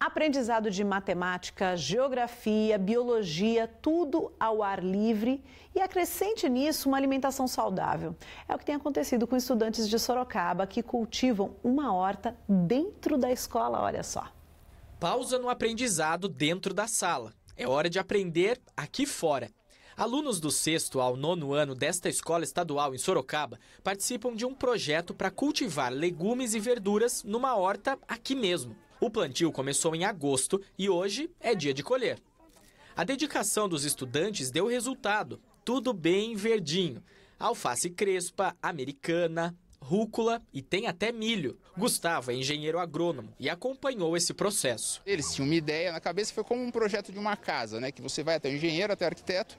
Aprendizado de matemática, geografia, biologia, tudo ao ar livre e acrescente nisso uma alimentação saudável. É o que tem acontecido com estudantes de Sorocaba que cultivam uma horta dentro da escola, olha só. Pausa no aprendizado dentro da sala. É hora de aprender aqui fora. Alunos do sexto ao nono ano desta escola estadual em Sorocaba participam de um projeto para cultivar legumes e verduras numa horta aqui mesmo. O plantio começou em agosto e hoje é dia de colher. A dedicação dos estudantes deu resultado, tudo bem verdinho. Alface crespa, americana, rúcula e tem até milho. Gustavo é engenheiro agrônomo e acompanhou esse processo. Eles tinham uma ideia na cabeça, foi como um projeto de uma casa, né? Que você vai até o engenheiro, até o arquiteto,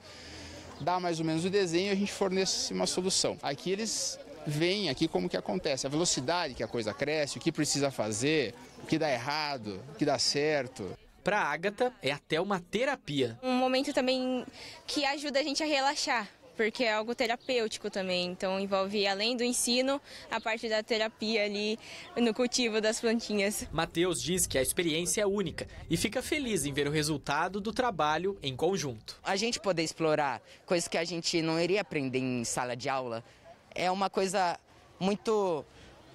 dá mais ou menos o desenho e a gente fornece uma solução. Aqui eles veem aqui como que acontece, a velocidade que a coisa cresce, o que precisa fazer, o que dá errado, o que dá certo. Para Agatha, é até uma terapia. Um momento também que ajuda a gente a relaxar, porque é algo terapêutico também. Então envolve além do ensino, a parte da terapia ali no cultivo das plantinhas. Matheus diz que a experiência é única e fica feliz em ver o resultado do trabalho em conjunto. A gente poder explorar coisas que a gente não iria aprender em sala de aula, é uma coisa muito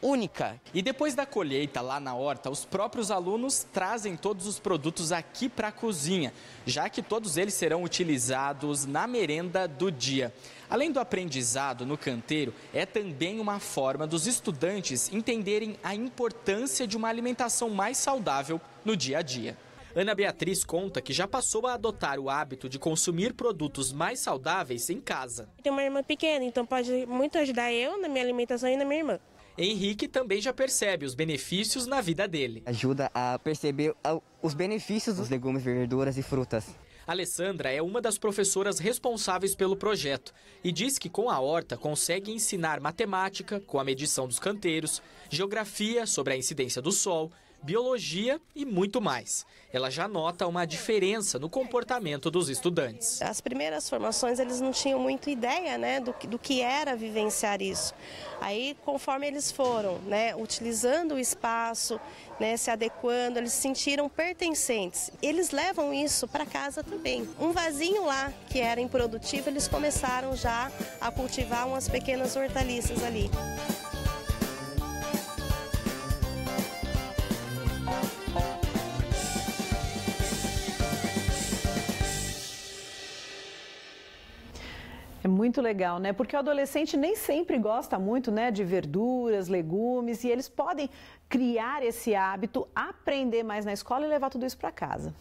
única. E depois da colheita lá na horta, os próprios alunos trazem todos os produtos aqui para a cozinha, já que todos eles serão utilizados na merenda do dia. Além do aprendizado no canteiro, é também uma forma dos estudantes entenderem a importância de uma alimentação mais saudável no dia a dia. Ana Beatriz conta que já passou a adotar o hábito de consumir produtos mais saudáveis em casa. Tem uma irmã pequena, então pode muito ajudar eu na minha alimentação e na minha irmã. Henrique também já percebe os benefícios na vida dele. Ajuda a perceber os benefícios dos legumes, verduras e frutas. Alessandra é uma das professoras responsáveis pelo projeto e diz que com a horta consegue ensinar matemática, com a medição dos canteiros, geografia sobre a incidência do sol biologia e muito mais. Ela já nota uma diferença no comportamento dos estudantes. As primeiras formações eles não tinham muito ideia né, do, do que era vivenciar isso. Aí, conforme eles foram né, utilizando o espaço, né, se adequando, eles se sentiram pertencentes. Eles levam isso para casa também. Um vasinho lá que era improdutivo, eles começaram já a cultivar umas pequenas hortaliças ali. É muito legal, né? Porque o adolescente nem sempre gosta muito, né, de verduras, legumes e eles podem criar esse hábito, aprender mais na escola e levar tudo isso para casa.